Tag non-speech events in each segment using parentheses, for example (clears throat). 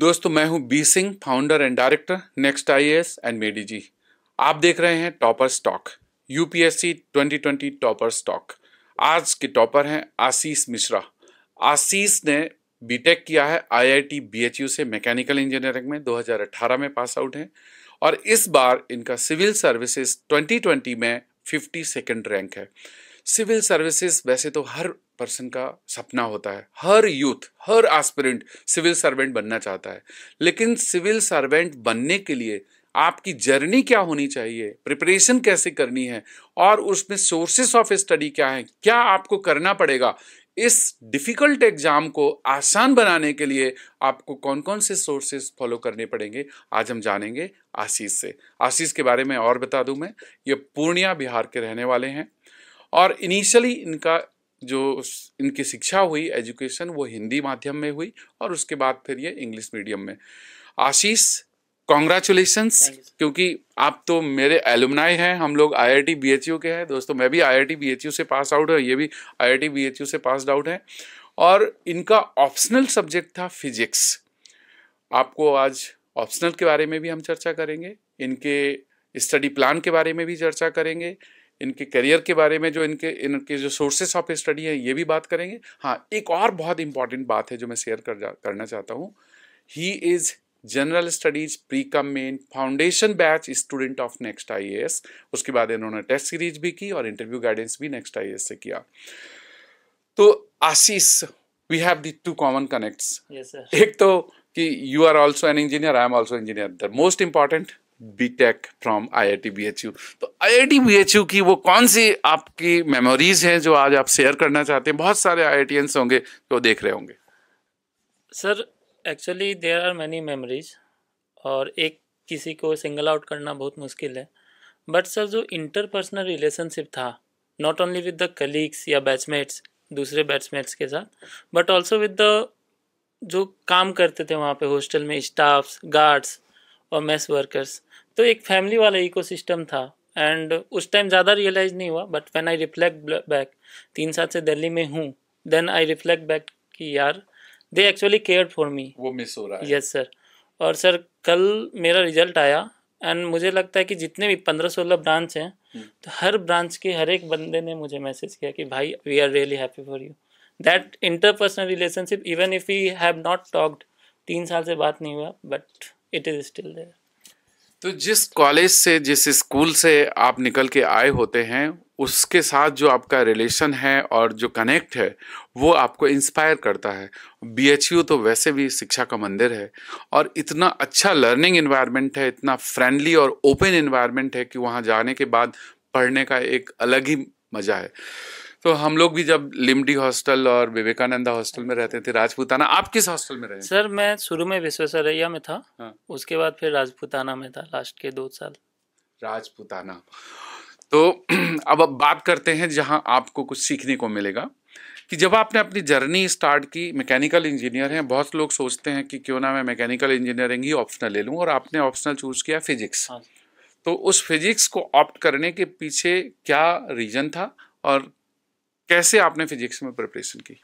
दोस्तों मैं हूं B Singh founder and director next I and मेडी जी आप देख रहे हैं toppers talk UPSC 2020 toppers talk आज के टॉपर हैं आशीष मिश्रा आशीष ने बीटेक किया है आईआईटी बीएचयू से मैकेनिकल इंजीनियरिंग में 2018 में पास आउट हैं और इस बार इनका सिविल सर्विसेज 2020 में 50 सेकंड रैंक है सिविल सर्विसेज वैसे तो हर पर्सन का सपना होता है हर यूथ हर एस्पिरेंट सिविल सर्वेंट बनना चाहता है लेकिन सिविल सर्वेंट बनने के लिए आपकी जर्नी क्या होनी चाहिए प्रिपरेशन कैसे करनी है और उसमें सोर्सेस ऑफ स्टडी क्या है क्या आपको करना पड़ेगा इस डिफ़िकल्ट एग्ज़ाम को आसान बनाने के लिए आपको कौन कौन से सोर्सेज फॉलो करने पड़ेंगे आज हम जानेंगे आशीष से आशीष के बारे में और बता दूं मैं ये पूर्णिया बिहार के रहने वाले हैं और इनिशियली इनका जो इनकी शिक्षा हुई एजुकेशन वो हिंदी माध्यम में हुई और उसके बाद फिर ये इंग्लिश मीडियम में आशीष कॉन्ग्रेचुलेशंस क्योंकि आप तो मेरे एलुमनाई हैं हम लोग आईआईटी बीएचयू के हैं दोस्तों मैं भी आईआईटी बीएचयू से पास आउट है ये भी आईआईटी बीएचयू से पास आउट है और इनका ऑप्शनल सब्जेक्ट था फिजिक्स आपको आज ऑप्शनल के बारे में भी हम चर्चा करेंगे इनके स्टडी प्लान के बारे में भी चर्चा करेंगे इनके करियर के बारे में जो इनके इनके जो सोर्सेस ऑफ स्टडी है ये भी बात करेंगे हाँ एक और बहुत इंपॉर्टेंट बात है जो मैं शेयर कर जा करना चाहता हूँ he is general studies pre cum main foundation batch student of next I उसके बाद इन्होंने टेस्ट सीरीज भी की और इंटरव्यू गाइडेंस भी नेक्स्ट आई से किया तो Ashish we have the two common connects एक तो कि you are also an engineer I am also engineer the most important BTech from IIT BHU तो आईआईटी बीएचयू की वो कौन सी आपकी मेमोरीज हैं जो आज आप शेयर करना चाहते हैं बहुत सारे आई होंगे जो देख रहे होंगे sir actually there are many memories और एक किसी को सिंगल आउट करना बहुत मुश्किल है बट सर जो इंटरपर्सनल रिलेशनशिप था not only with the colleagues या बैचमेट्स दूसरे बैट्समैट्स के साथ बट ऑल्सो विद द जो काम करते थे वहाँ पे हॉस्टल में स्टाफ्स गार्ड्स और मेस वर्कर्स तो एक फैमिली वाला इकोसिस्टम था एंड उस टाइम ज़्यादा रियलाइज नहीं हुआ but when I reflect back तीन साल से दिल्ली में हूँ देन आई रिफ्लेक्ट बैक कि यार they actually care for me वो मिस हो रहा है यस yes, सर और सर कल मेरा रिजल्ट आया एंड मुझे लगता है कि जितने भी पंद्रह सोलह ब्रांच हैं हम्म। तो हर ब्रांच के हर एक बंदे ने मुझे मैसेज किया कि भाई we are really happy for you that interpersonal relationship even if you have not talked तीन साल से बात नहीं हुआ but it is still there तो जिस कॉलेज से जिस स्कूल से आप निकल के आए होते हैं उसके साथ जो आपका रिलेशन है और जो कनेक्ट है वो आपको इंस्पायर करता है बी तो वैसे भी शिक्षा का मंदिर है और इतना अच्छा लर्निंग इन्वायरमेंट है इतना फ्रेंडली और ओपन इन्वायरमेंट है कि वहाँ जाने के बाद पढ़ने का एक अलग ही मज़ा है तो हम लोग भी जब लिमडी हॉस्टल और विवेकानंदा हॉस्टल में रहते थे राजपूताना आप किस हॉस्टल में रहे सर मैं शुरू में विश्वेश्वरैया में था हाँ। उसके बाद फिर राजपूताना में था लास्ट के दो साल राजपूताना तो (clears throat) अब अब बात करते हैं जहां आपको कुछ सीखने को मिलेगा कि जब आपने अपनी जर्नी स्टार्ट की मैकेनिकल इंजीनियर हैं बहुत लोग सोचते हैं कि क्यों ना मैं मैकेनिकल इंजीनियरिंग ही ऑप्शनल ले लूँ और आपने ऑप्शनल चूज़ किया फिजिक्स हाँ। तो उस फिजिक्स को ऑप्ट करने के पीछे क्या रीज़न था और कैसे आपने फिजिक्स में प्रिपरेशन की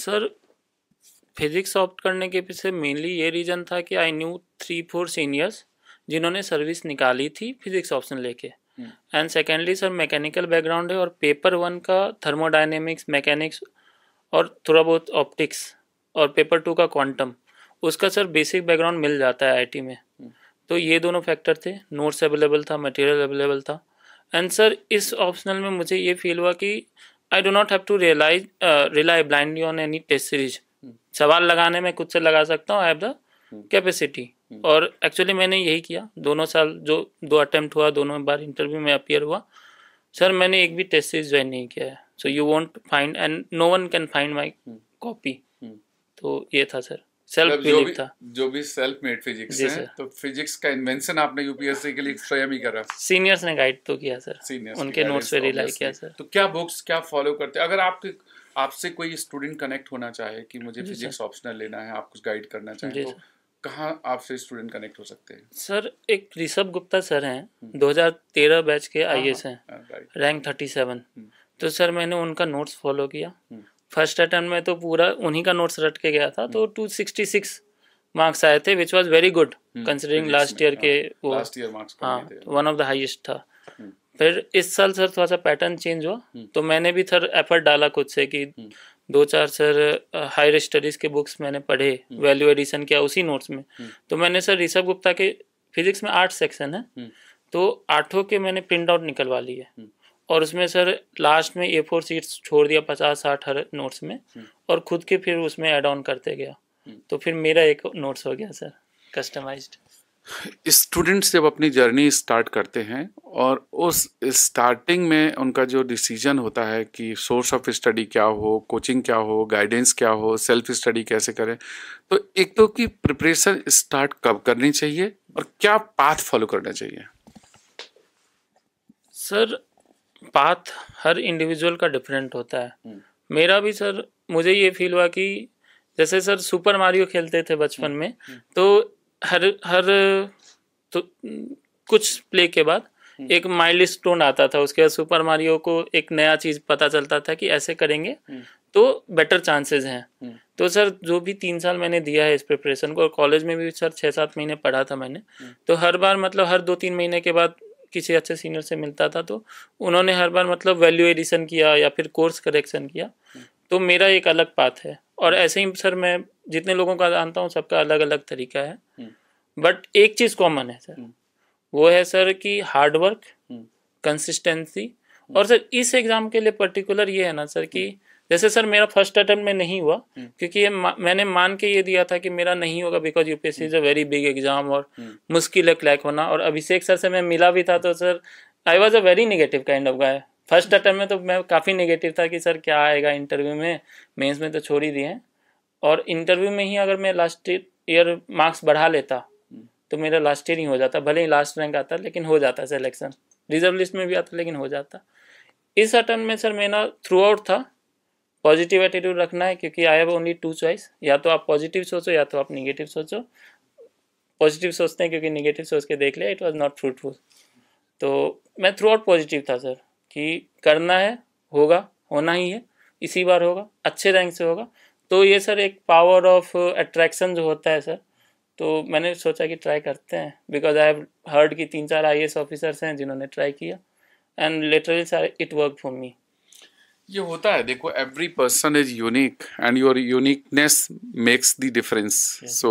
सर फिजिक्स ऑप्ट करने के पीछे मेनली ये रीज़न था कि I knew three four seniors जिन्होंने सर्विस निकाली थी फिजिक्स ऑप्शन लेके and hmm. Secondly sir mechanical background है और पेपर वन का थर्मोडाइनेमिक्स मैकेनिक्स और थोड़ा बहुत ऑप्टिक्स और पेपर टू का क्वांटम उसका सर बेसिक बैकग्राउंड मिल जाता है आईटी में हम्म। तो ये दोनों फैक्टर थे नोट्स अवेलेबल था मटेरियल अवेलेबल था एंड सर इस ऑप्शनल में मुझे ये फील हुआ कि I do not have to realise rely blindly on any test series सवाल लगाने में खुद से लगा सकता हूँ आई हैव द कैपेसिटी और एक्चुअली मैंने यही किया दोनों साल जो दो अटेम्प्ट हुआ दोनों बार इंटरव्यू में अपियर हुआ सर मैंने एक भी टेस्ट सीरीज ज्वाइन नहीं किया है so you won't find and no one can find my copy तो ये था सर सेल्फ मतलब जो भी था जो भी सेल्फ मेड फिजिक्स है तो फिजिक्स का इन्वेंशन आपने यूपीएससी के लिए स्वयं ही करा सीनियर्स ने गाइड तो किया सर सीनियर्स उनके नोट्स पे रिलाई तो किया सर तो क्या बुक्स क्या फॉलो करते अगर आपके आपसे कोई स्टूडेंट कनेक्ट होना चाहे कि मुझे फिजिक्स ऑप्शनल लेना है आप कुछ गाइड करना चाहे तो कहाँ आपसे स्टूडेंट कनेक्ट हो सकते हैं सर एक ऋषभ गुप्ता सर हैं 2013 हम्म। बैच के आईएएस हाँ, हाँ। हैं रैंक हाँ, 37 हम्म। तो सर मैंने उनका नोट्स फॉलो किया हम्म। फर्स्ट अटैम्प में तो पूरा उन्हीं का नोट्स रट के गया था तो टू सिक्सटी सिक्स मार्क्स आए थे which was very good considering last year के हाँ। वो हाँ वन ऑफ द हाइस्ट था हम्म। फिर इस साल सर थोड़ा सा पैटर्न चेंज हुआ हम्म। तो मैंने भी सर एफर्ट डाला खुद से कि हम्म। दो चार सर हायर स्टडीज के बुक्स मैंने पढ़े वैल्यू एडिशन किया उसी नोट्स में तो मैंने सर ऋषभ गुप्ता के फिजिक्स में आठ सेक्शन है तो आठों के मैंने प्रिंट आउट निकलवा लिए है और उसमें सर लास्ट में ए फोर सीट्स छोड़ दिया पचास साठ हर नोट्स में हम्म। और खुद के फिर उसमें एड ऑन करते गया हम्म। तो फिर मेरा एक नोट्स हो गया सर कस्टमाइज्ड स्टूडेंट्स जब अपनी जर्नी स्टार्ट करते हैं और उस स्टार्टिंग में उनका जो डिसीजन होता है कि सोर्स ऑफ स्टडी क्या हो कोचिंग क्या हो गाइडेंस क्या हो सेल्फ स्टडी कैसे करें तो एक तो कि प्रिपरेशन स्टार्ट कब करनी चाहिए और क्या पाथ फॉलो करना चाहिए सर पाथ हर इंडिविजुअल का डिफरेंट होता है हम्म। मेरा भी सर मुझे ये फील हुआ कि जैसे सर सुपर मारियो खेलते थे बचपन हम्म, में हम्म। तो हर हर तो कुछ प्ले के बाद एक माइल्ड स्टोन आता था उसके बाद सुपर मारियो को एक नया चीज पता चलता था कि ऐसे करेंगे तो बेटर चांसेस हैं तो सर जो भी तीन साल मैंने दिया है इस प्रिपरेशन को और कॉलेज में भी सर छः सात महीने पढ़ा था मैंने तो हर बार मतलब हर दो तीन महीने के बाद किसी अच्छे सीनियर से मिलता था तो उन्होंने हर बार मतलब वैल्यू एडिशन किया या फिर कोर्स करेक्शन किया तो मेरा एक अलग पाथ है और ऐसे ही सर मैं जितने लोगों का जानता हूँ सबका अलग अलग तरीका है बट हम्म। एक चीज़ कॉमन है सर हम्म। वो है सर कि हार्डवर्क हम्म। कंसिस्टेंसी और सर इस एग्ज़ाम के लिए पर्टिकुलर ये है ना सर कि जैसे सर मेरा फर्स्ट अटेम्प्ट में नहीं हुआ हम्म। क्योंकि ये मैंने मान के ये दिया था कि मेरा नहीं होगा because UPSC is a very big exam और हम्म। मुश्किल है क्लैक होना और अभिषेक सर से मैं मिला भी था तो sir I was a very negative kind of guy first attempt में तो मैं काफ़ी निगेटिव था कि सर क्या आएगा इंटरव्यू में मेन्स में तो छोड़ ही दिए हैं और इंटरव्यू में ही अगर मैं लास्ट ईयर मार्क्स बढ़ा लेता हम्म। तो मेरा लास्ट ईयर ही हो जाता भले ही लास्ट रैंक आता लेकिन हो जाता सिलेक्शन रिजर्व लिस्ट में भी आता लेकिन हो जाता इस अटेम्प्ट में सर मेरा थ्रू आउट था पॉजिटिव एटीट्यूड रखना है क्योंकि I have only two choice या तो आप पॉजिटिव सोचो या तो आप निगेटिव सोचो पॉजिटिव सोचते हैं क्योंकि निगेटिव सोच के देख लिया इट वॉज नॉट फ्रूटफुल तो मैं थ्रू आउट पॉजिटिव था सर कि करना है होगा होना ही है इसी बार होगा अच्छे रैंक से होगा तो ये सर एक पावर ऑफ अट्रैक्शन जो होता है सर तो मैंने सोचा कि ट्राई करते हैं बिकॉज आई हैव हर्ड कि तीन चार आई ऑफिसर्स हैं जिन्होंने ट्राई किया and literally sir it work for me ये होता है देखो every person is unique and your uniqueness makes the difference so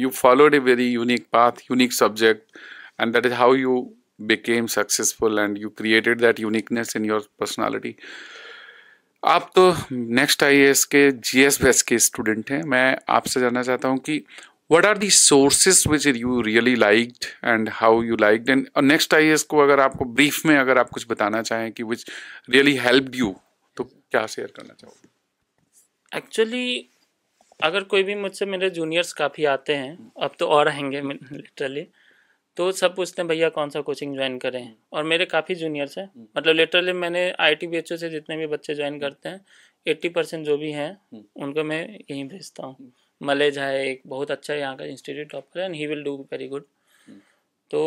you followed a very unique path unique subject and that is how you became successful and you created that uniqueness in your personality आप तो next I के जी एस एस के student हैं मैं आपसे जानना चाहता हूँ कि what are the sources which you really liked and how you like and next I को अगर आपको ब्रीफ में अगर आप कुछ बताना चाहें कि विच रियली हेल्प यू क्या शेयर करना चाहोगे एक्चुअली अगर कोई भी मुझसे मेरे जूनियर्स काफ़ी आते हैं अब तो और आएंगे लिटरली तो सब पूछते हैं भैया कौन सा कोचिंग ज्वाइन करें और मेरे काफ़ी जूनियर्स हैं हम्म। मतलब लिटरली मैंने आई टी से जितने भी बच्चे ज्वाइन हम्म। करते हैं एट्टी परसेंट जो भी हैं हम्म। उनको मैं यहीं भेजता हूँ मलेज है एक बहुत अच्छा यहाँ का इंस्टीट्यूट टॉपर है and he will do very good तो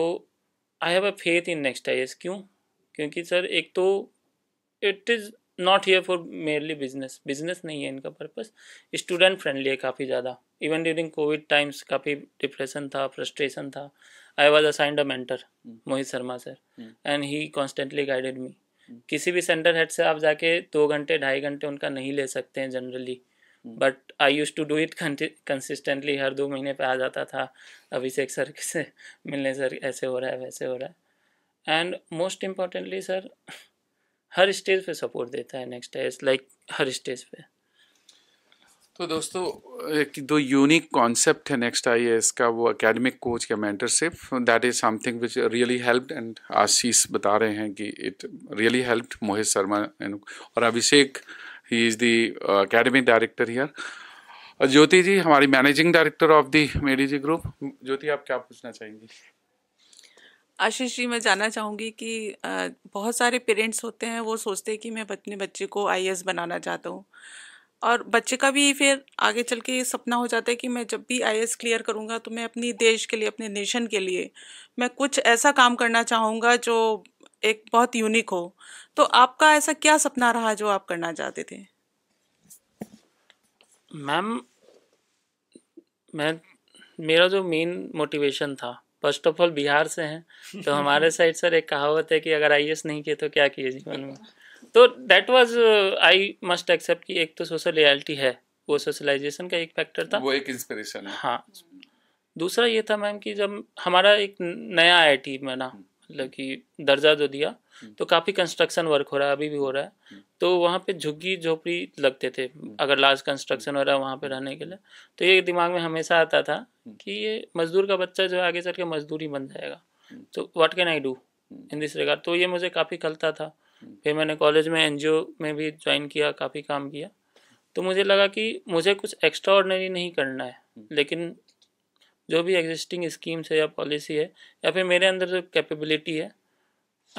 I have a faith in next I क्यों क्योंकि सर एक तो it is not here for merely business business नहीं है इनका पर्पस स्टूडेंट फ्रेंडली है काफ़ी ज़्यादा इवन ड्यूरिंग कोविड टाइम्स काफ़ी डिप्रेशन था फ्रस्ट्रेशन था I was assigned a mentor Mohit Sharma sir and he constantly guided me किसी भी सेंटर हेड से आप जाके दो घंटे ढाई घंटे उनका नहीं ले सकते हैं generally but I use to do it consistently हर दो महीने पे आ जाता था अभिषेक सर से मिलने सर ऐसे हो रहा है वैसे हो रहा है एंड मोस्ट इम्पॉर्टेंटली सर हर स्टेज पे सपोर्ट देता है नेक्स्ट है लाइक हर स्टेज पे तो दोस्तों एक दो यूनिक कॉन्सेप्ट है नेक्स्ट आई एस का वो एकेडमिक कोच का mentorship that is something which really helped and Ashish बता रहे हैं कि it really helped Mohit Sharma और Abhishek he is the academic director here Jyoti ji हमारी managing director of the Medi group Jyoti आप क्या पूछना चाहेंगे आशीष जी मैं जानना चाहूँगी कि बहुत सारे पेरेंट्स होते हैं वो सोचते हैं कि मैं अपने बच्चे को आई बनाना चाहता हूँ और बच्चे का भी फिर आगे चल के सपना हो जाता है कि मैं जब भी आई क्लियर करूँगा तो मैं अपनी देश के लिए अपने नेशन के लिए मैं कुछ ऐसा काम करना चाहूँगा जो एक बहुत यूनिक हो तो आपका ऐसा क्या सपना रहा जो आप करना चाहते थे मैम मैं मेरा जो मेन मोटिवेशन था फर्स्ट ऑफ ऑल बिहार से हैं तो हमारे साइड (laughs) सर एक कहावत है कि अगर आई नहीं किए तो क्या किए जीवन में (laughs) तो that was I must accept कि एक तो सोशल रियलिटी है वो सोशलाइजेशन का एक फैक्टर था वो एक इंस्पिरेशन है हाँ दूसरा ये था मैम कि जब हमारा एक नया आई आई टी ना मतलब कि दर्जा जो तो दिया हम्म। तो काफ़ी कंस्ट्रक्शन वर्क हो रहा है अभी भी हो रहा है हम्म। तो वहाँ पे झुग्गी झोपड़ी लगते थे हम्म। अगर लार्ज कंस्ट्रक्शन हो रहा है वहाँ पे रहने के लिए तो ये दिमाग में हमेशा आता था कि ये मजदूर का बच्चा जो है आगे चल के मजदूर ही बन जाएगा तो what can I do in this regard तो ये मुझे काफ़ी खलता था फिर मैंने कॉलेज में एन में भी ज्वाइन किया काफ़ी काम किया तो मुझे लगा कि मुझे कुछ एक्स्ट्रा ऑर्डनरी नहीं करना है लेकिन जो भी एग्जिस्टिंग स्कीम्स है या पॉलिसी है या फिर मेरे अंदर जो कैपेबिलिटी है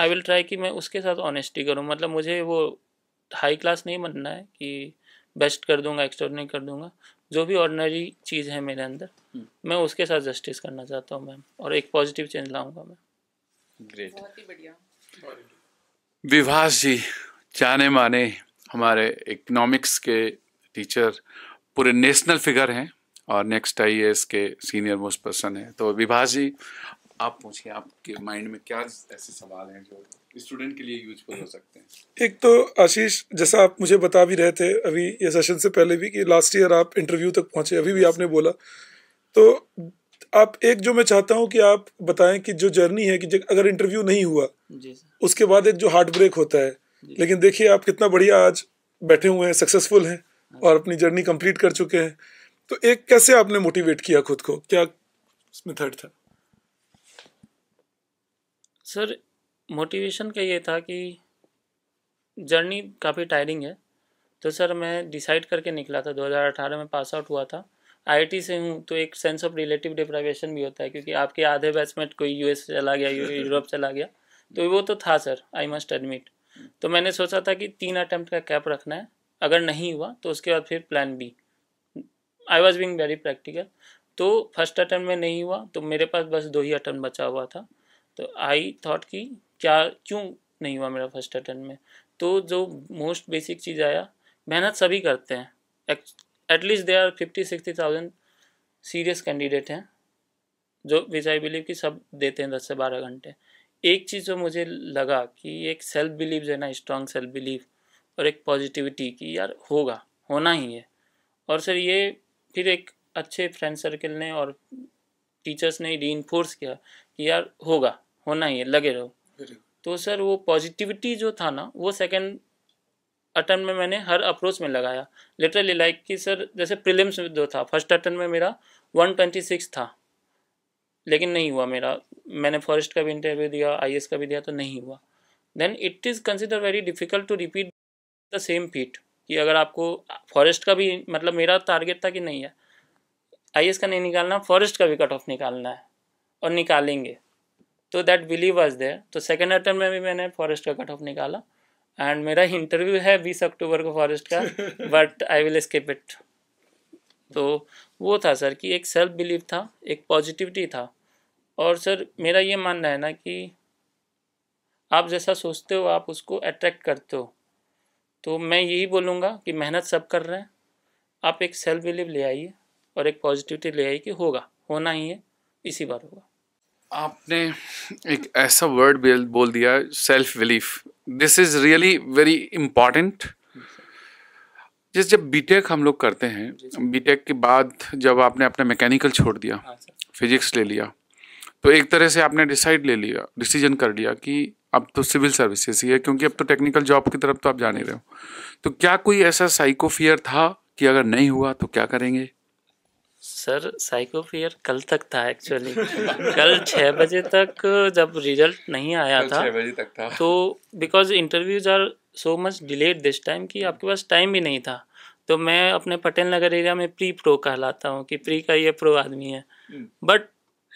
आई विल ट्राई कि मैं उसके साथ ऑनेस्टी करूँ मतलब मुझे वो हाई क्लास नहीं बनना है कि बेस्ट कर दूंगा एक्स्ट्रॉर्डनरी कर दूंगा जो भी ऑर्डनरी चीज़ है मेरे अंदर hmm. मैं उसके साथ जस्टिस करना चाहता हूँ मैम और एक पॉजिटिव चेंज लाऊंगा मैं ग्रेट विभास जी जाने माने हमारे इकोनॉमिक्स के टीचर पूरे नेशनल फिगर हैं और नेक्स्ट आई के सीनियर मोस्ट पर्सन है तो विभास जी आप पूछिए आपके माइंड में क्या ऐसे सवाल हैं जो स्टूडेंट के लिए यूजफुल हो सकते हैं एक तो आशीष जैसा आप मुझे बता भी रहे थे अभी ये सेशन से पहले भी कि लास्ट ईयर आप इंटरव्यू तक पहुंचे अभी भी आपने बोला तो आप एक जो मैं चाहता हूं कि आप बताएं कि जो जर्नी है कि अगर इंटरव्यू नहीं हुआ जी उसके बाद एक जो हार्ट ब्रेक होता है लेकिन देखिए आप कितना बढ़िया आज बैठे हुए हैं सक्सेसफुल हैं हाँ। और अपनी जर्नी कंप्लीट कर चुके हैं तो एक कैसे आपने मोटिवेट किया खुद को क्या उसमें थर्ड था सर मोटिवेशन का ये था कि जर्नी काफ़ी टायरिंग है तो सर मैं डिसाइड करके निकला था 2018 में पास आउट हुआ था आईआईटी से हूँ तो एक सेंस ऑफ रिलेटिव डिप्राइवेशन भी होता है क्योंकि आपके आधे बैचमेट कोई यूएस चला गया यूरोप चला गया तो वो तो था सर आई मस्ट एडमिट तो मैंने सोचा था कि तीन अटैम्प्ट का कैप रखना है अगर नहीं हुआ तो उसके बाद फिर plan B I was being very practical तो फर्स्ट अटैम्प्ट में नहीं हुआ तो मेरे पास बस दो ही अटैम्प्ट बचा हुआ था तो आई थॉट कि क्या क्यों नहीं हुआ मेरा फर्स्ट अटेम्प्ट में तो जो मोस्ट बेसिक चीज़ आया मेहनत सभी करते हैं at least they are fifty sixty thousand serious candidate हैं जो विच आई बिलीव कि सब देते हैं दस से बारह घंटे एक चीज़ जो मुझे लगा कि एक सेल्फ बिलीव है ना स्ट्रांग सेल्फ बिलीव और एक पॉजिटिविटी कि यार होगा होना ही है और सर ये फिर एक अच्छे फ्रेंड सर्कल ने और टीचर्स ने री किया कि यार होगा होना ही है लगे रहो तो सर वो पॉजिटिविटी जो था ना वो सेकेंड अटेम्प्ट में मैंने हर अप्रोच में लगाया लिटरली लाइक कि सर जैसे प्रीलिम्स में जो था फर्स्ट अटेम्प्ट में मेरा 126 था लेकिन नहीं हुआ मेरा मैंने फॉरेस्ट का भी इंटरव्यू दिया आई का भी दिया तो नहीं हुआ then it is consider very difficult to repeat the same feat कि अगर आपको फॉरेस्ट का भी मतलब मेरा टारगेट था कि नहीं है आई का नहीं निकालना फॉरेस्ट का भी कट ऑफ निकालना है और निकालेंगे तो दैट बिलीव वॉज देयर तो सेकेंड अटैम्प्ट में भी मैंने फॉरेस्ट का कट ऑफ निकाला एंड मेरा इंटरव्यू है बीस अक्टूबर को फॉरेस्ट का but I will skip it तो वो था सर कि एक सेल्फ बिलीव था एक पॉजिटिविटी था और सर मेरा ये मानना है ना कि आप जैसा सोचते हो आप उसको अट्रैक्ट करते हो तो मैं यही बोलूँगा कि मेहनत सब कर रहे हैं आप एक सेल्फ बिलीव ले आइए और एक पॉजिटिविटी ले आइए कि होगा होना ही है इसी बार होगा आपने एक ऐसा वर्ड बोल दिया self belief this is really very important जिस जब बीटेक हम लोग करते हैं बीटेक के बाद जब आपने अपना मैकेनिकल छोड़ दिया फिजिक्स हाँ, ले लिया तो एक तरह से आपने डिसाइड ले लिया डिसीजन कर लिया कि अब तो सिविल सर्विसेज ही है क्योंकि अब तो टेक्निकल जॉब की तरफ तो आप जा नहीं रहे हो तो क्या कोई ऐसा साइकोफियर था कि अगर नहीं हुआ तो क्या करेंगे सर साइको फेयर कल तक था एक्चुअली कल छः बजे तक जब रिजल्ट नहीं आया था बजे तक था तो because interviews are so much delayed this time कि आपके पास टाइम भी नहीं था तो मैं अपने पटेल नगर एरिया में प्री प्रो कहलाता हूँ कि प्री का ये प्रो आदमी है बट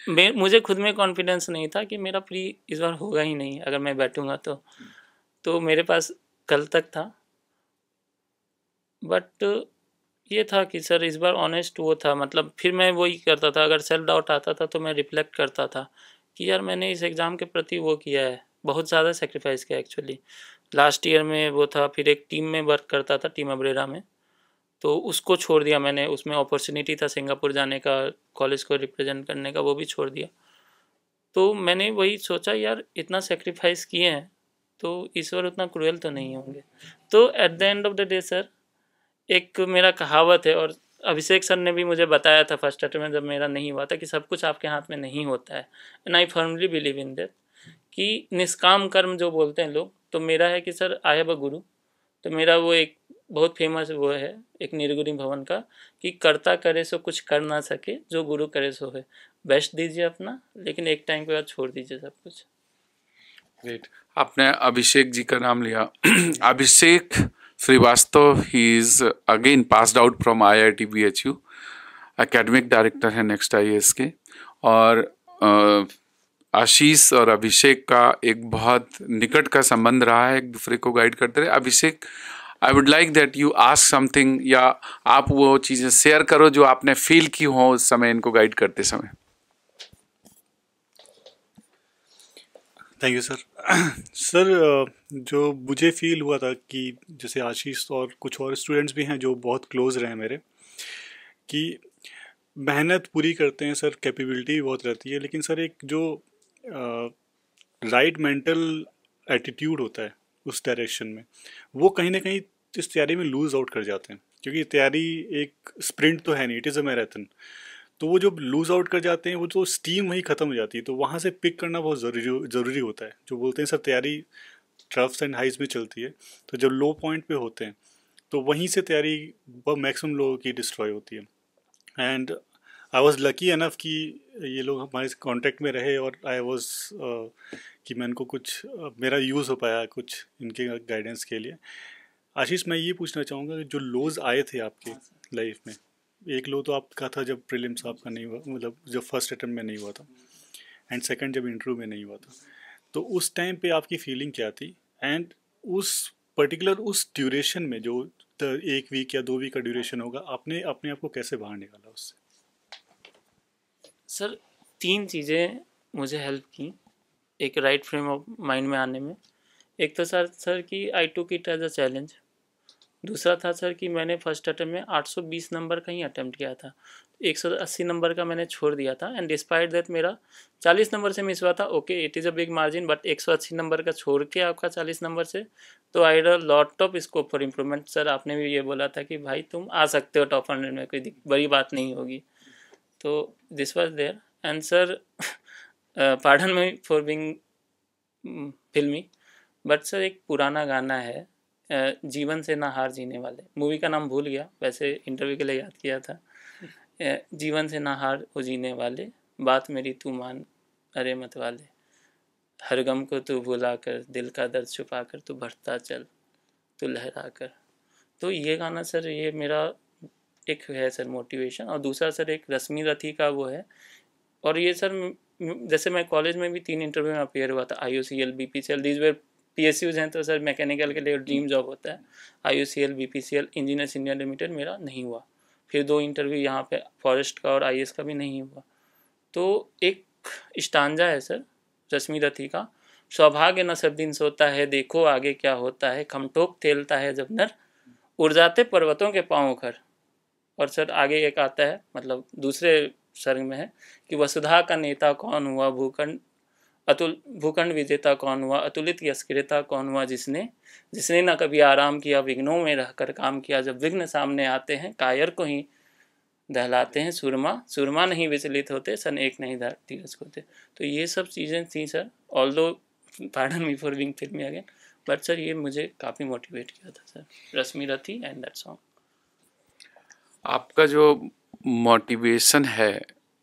हम्म। मुझे खुद में कॉन्फिडेंस नहीं था कि मेरा प्री इस बार होगा ही नहीं अगर मैं बैठूंगा तो हम्म। तो मेरे पास कल तक था बट ये था कि सर इस बार ऑनेस्ट वो था मतलब फिर मैं वही करता था अगर सेल्फ डाउट आता था तो मैं रिफ्लेक्ट करता था कि यार मैंने इस एग्ज़ाम के प्रति वो किया है बहुत ज़्यादा सेक्रीफाइस किया एक्चुअली लास्ट ईयर में वो था फिर एक टीम में वर्क करता था टीम अब्रेरा में तो उसको छोड़ दिया मैंने उसमें अपॉर्चुनिटी था सिंगापुर जाने का कॉलेज को रिप्रेजेंट करने का वो भी छोड़ दिया तो मैंने वही सोचा यार इतना सेक्रीफाइस किए हैं तो ईश्वर उतना क्रूअल तो नहीं होंगे तो at the end of the day sir एक मेरा कहावत है और अभिषेक सर ने भी मुझे बताया था फर्स्ट अटेम्प्ट में जब मेरा नहीं हुआ था कि सब कुछ आपके हाथ में नहीं होता है and I firmly believe in that कि निष्काम कर्म जो बोलते हैं लोग तो मेरा है कि सर आई हैव अ गुरु तो मेरा वो एक बहुत फेमस वो है एक निर्गुणी भवन का कि करता करे सो कुछ कर ना सके जो गुरु करे सो है बेस्ट दीजिए अपना लेकिन एक टाइम के बाद छोड़ दीजिए सब कुछ ग्रेट आपने अभिषेक जी का नाम लिया (clears throat) Abhishek Shrivastava he is again passed out from I I T B H U academic director है नेक्स्ट आई एस के और आशीष uh, और अभिषेक का एक बहुत निकट का संबंध रहा है एक दूसरे को गाइड करते रहे Abhishek I would like that you ask something या आप वो चीज़ें शेयर करो जो आपने फील की हो उस समय इनको गाइड करते समय थैंक यू सर सर जो मुझे फील हुआ था कि जैसे आशीष और कुछ और स्टूडेंट्स भी हैं जो बहुत क्लोज रहे हैं मेरे कि मेहनत पूरी करते हैं सर कैपेबिलिटी बहुत रहती है लेकिन सर एक जो राइट मेंटल एटीट्यूड होता है उस डायरेक्शन में वो कहीं ना कहीं इस तैयारी में लूज़ आउट कर जाते हैं क्योंकि तैयारी एक स्प्रिंट तो है नहीं इट इज़ अ मैराथन तो वो जब लूज आउट कर जाते हैं वो तो स्टीम वहीं ख़त्म हो जाती है तो वहाँ से पिक करना बहुत ज़रूरी ज़रूरी होता है जो बोलते हैं सर तैयारी ट्रफ्स एंड हाइज में चलती है तो जब लो पॉइंट पे होते हैं तो वहीं से तैयारी मैक्सिमम लोगों की डिस्ट्रॉय होती है and I was lucky enough कि ये लोग हमारे कॉन्टेक्ट में रहे और आई वॉज कि मैं इनको कुछ uh, मेरा यूज़ हो पाया कुछ इनके गाइडेंस के लिए आशीष मैं ये पूछना चाहूँगा कि जो लोज आए थे आपके लाइफ हाँ, में एक लो तो आपका था जब प्रीलिम्स आपका नहीं हुआ मतलब जब फर्स्ट अटैम्प्ट में नहीं हुआ था एंड सेकंड जब इंटरव्यू में नहीं हुआ था तो उस टाइम पे आपकी फीलिंग क्या थी एंड उस पर्टिकुलर उस ड्यूरेशन में जो तो एक वीक या दो वीक का ड्यूरेशन होगा आपने अपने आप को कैसे बाहर निकाला उससे सर तीन चीज़ें मुझे हेल्प की एक राइट फ्रेम ऑफ माइंड में आने में एक तो सर सर कि I took it as a challenge दूसरा था सर कि मैंने फर्स्ट अटैम्प्ट में 820 नंबर का ही अटैम्प्ट किया था 180 नंबर का मैंने छोड़ दिया था एंड डिस्पाइट दैट मेरा 40 नंबर से मिस हुआ था okay it is a big margin but 180 number का छोड़ के आपका 40 नंबर से तो I had lot of scope for improvement sir आपने भी ये बोला था कि भाई तुम आ सकते हो टॉप हंड्रेड में कोई बड़ी बात नहीं होगी तो this was there and sir pardon me for being filmy but sir एक पुराना गाना है जीवन से ना हार जीने वाले मूवी का नाम भूल गया वैसे इंटरव्यू के लिए याद किया था जीवन से ना हार वो जीने वाले बात मेरी तू मान अरे मत वाले हर गम को तू भुला कर दिल का दर्द छुपा कर तू बढ़ता चल तू लहरा कर तो ये गाना सर ये मेरा एक है सर मोटिवेशन और दूसरा सर एक रश्मि रथी का वो है और ये सर जैसे मैं कॉलेज में भी तीन इंटरव्यू में अपेयर हुआ था I O C L B P C L these were P हैं तो सर मैकेनिकल के लिए ड्रीम जॉब होता है I U C L B P C L Engineers India Limited मेरा नहीं हुआ फिर दो इंटरव्यू यहाँ पे फॉरेस्ट का और आई का भी नहीं हुआ तो एक स्टांजा है सर रश्मि रथी का सौभाग्य न सब दिन सोता है देखो आगे क्या होता है खमटोक तेलता है जब नर उड़ जाते पर्वतों के पाँव घर और सर आगे एक आता है मतलब दूसरे सर्ग में है कि वसुधा का नेता कौन हुआ भूखंड अतुल भूखंड विजेता कौन हुआ अतुलित यशक्रेता कौन हुआ जिसने जिसने ना कभी आराम किया विघ्नों में रहकर काम किया जब विघ्न सामने आते हैं कायर को ही दहलाते हैं सुरमा सुरमा नहीं विचलित होते सन एक नहीं रस होते तो ये सब चीज़ें थी sir although pardon me for being filmy again but sir ये मुझे काफ़ी मोटिवेट किया था सर रश्मि रथी एंड दैट सॉन्ग आपका जो मोटिवेशन है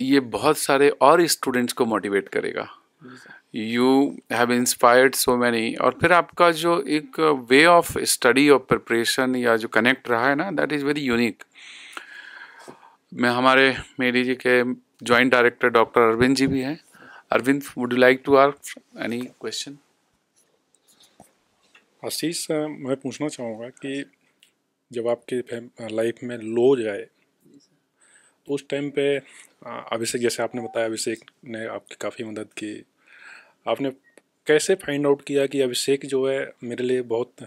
ये बहुत सारे और स्टूडेंट्स को मोटिवेट करेगा you have inspired so many और फिर आपका जो एक वे ऑफ स्टडी और प्रिपरेशन या जो कनेक्ट रहा है ना दैट इज़ वेरी यूनिक मैं हमारे मेरी जी के joint director doctor Arvind ji भी हैं Arvind would you like to ask any question Ashish मैं पूछना चाहूँगा कि जब आपके लाइफ में लो जाए तो उस टाइम पे अभिषेक जैसे आपने बताया अभिषेक ने आपकी काफ़ी मदद की आपने कैसे फाइंड आउट किया कि अभिषेक जो है मेरे लिए बहुत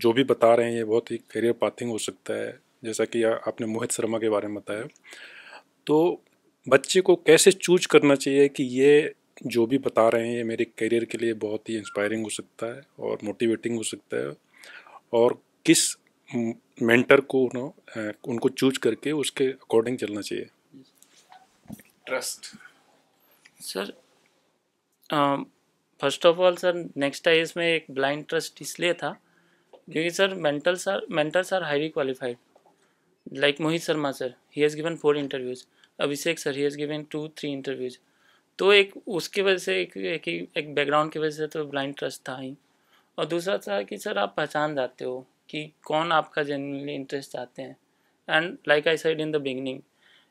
जो भी बता रहे हैं ये बहुत ही करियर पाथिंग हो सकता है जैसा कि आपने मोहित शर्मा के बारे में बताया तो बच्चे को कैसे चूज करना चाहिए कि ये जो भी बता रहे हैं ये मेरे करियर के लिए बहुत ही इंस्पायरिंग हो सकता है और मोटिवेटिंग हो सकता है और किस मेंटर को उनको चूज करके उसके अकॉर्डिंग चलना चाहिए trust sir first of all sir next I में एक ब्लाइंड ट्रस्ट इसलिए था क्योंकि sir mentor sir mentors are highly qualified like Mohit Sharma sir he has given four interviews Abhishek sir he has given two three interviews तो एक उसके वजह से एक एक, एक बैकग्राउंड की वजह से तो ब्लाइंड ट्रस्ट था ही और दूसरा था कि सर आप पहचान जाते हो कि कौन आपका जनरली इंटरेस्ट चाहते हैं and like I said in the beginning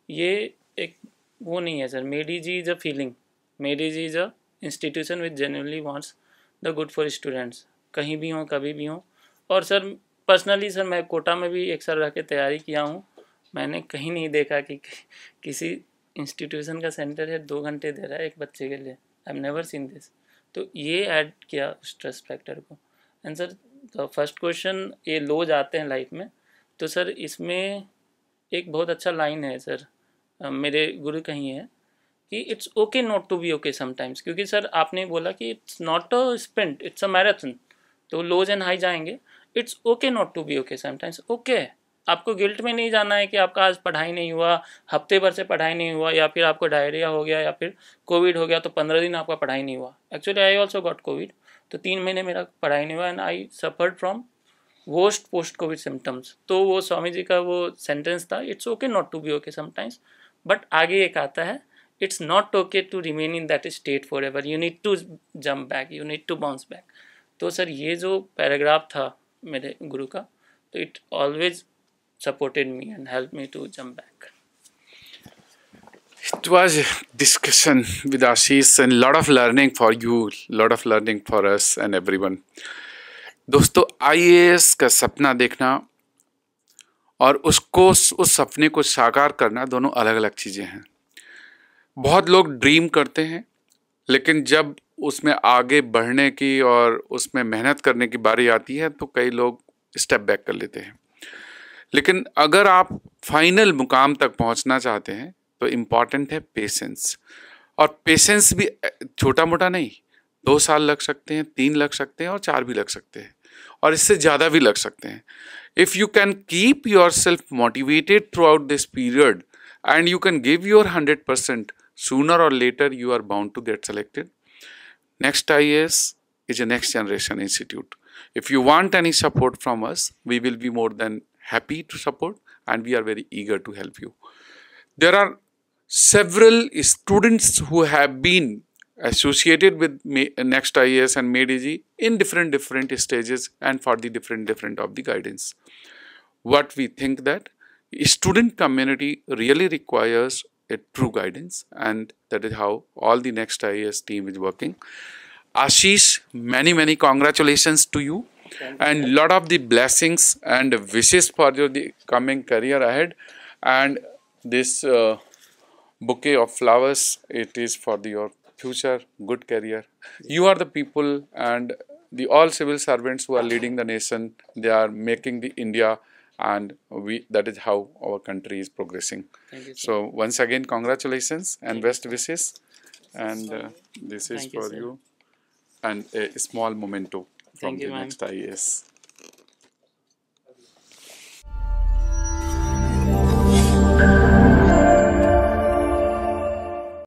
ये एक वो नहीं है sir Medi G is a feeling Medi G is a institution which generally wants the good for students कहीं भी हों कभी भी हों और सर पर्सनली सर मैं कोटा में भी एक साल रह के तैयारी किया हूँ मैंने कहीं नहीं देखा कि, कि किसी इंस्टीट्यूशन का सेंटर है दो घंटे दे रहा है एक बच्चे के लिए I am never seen this तो ये ऐड किया उस स्ट्रेस फैक्टर को एंड सर तो फर्स्ट क्वेश्चन ये लोज आते हैं लाइफ में तो सर इसमें एक बहुत अच्छा लाइन है सर मेरे गुरु कहीं है कि it's okay not to be okay sometimes क्योंकि सर आपने बोला कि it's not a sprint it's a marathon तो लोज एंड हाई जाएंगे it's okay not to be okay sometimes okay आपको गिल्ट में नहीं जाना है कि आपका आज पढ़ाई नहीं हुआ हफ्ते भर से पढ़ाई नहीं हुआ या फिर आपको डायरिया हो गया या फिर कोविड हो गया तो पंद्रह दिन आपका पढ़ाई नहीं हुआ actually I also got covid तो तीन महीने मेरा पढ़ाई नहीं हुआ and I suffered from worst post covid symptoms तो वो स्वामी जी का वो सेंटेंस था it's okay not to be okay sometimes but आगे एक आता है it's not okay to remain in that state forever you need to jump back you need to bounce back तो सर ये जो पैराग्राफ था मेरे गुरु का तो it always supported me and help me to jump back it was discussion with Ashish and lot of learning for you lord of learning for us and everyone दोस्तों I A S का सपना देखना और उसको उस सपने को साकार करना दोनों अलग अलग चीज़ें हैं बहुत लोग ड्रीम करते हैं लेकिन जब उसमें आगे बढ़ने की और उसमें मेहनत करने की बारी आती है तो कई लोग स्टेप बैक कर लेते हैं लेकिन अगर आप फाइनल मुकाम तक पहुंचना चाहते हैं तो इम्पॉर्टेंट है पेशेंस और पेशेंस भी छोटा मोटा नहीं दो साल लग सकते हैं तीन लग सकते हैं और चार भी लग सकते हैं और इससे ज़्यादा भी लग सकते हैं if you can keep yourself motivated throughout this period and you can give your hundred percent sooner or later you are bound to get selected next IAS is a next generation institute if you want any support from us we will be more than happy to support and we are very eager to help you there are several students who have been associated with next IAS and MedEG in different different stages and for the different different of the guidance. What we think that student community really requires a true guidance and that is how all the next IAS team is working. Ashish, many many congratulations to you and lot of the blessings and wishes for your the coming career ahead and this uh, bouquet of flowers it is for the, your future good career. You are the people and the all civil servants who are leading the nation they are making the India and we that is how our country is progressing you, so once again congratulations and best wishes and uh, this is for you, you, and a small memento from Thank the you, next IAS.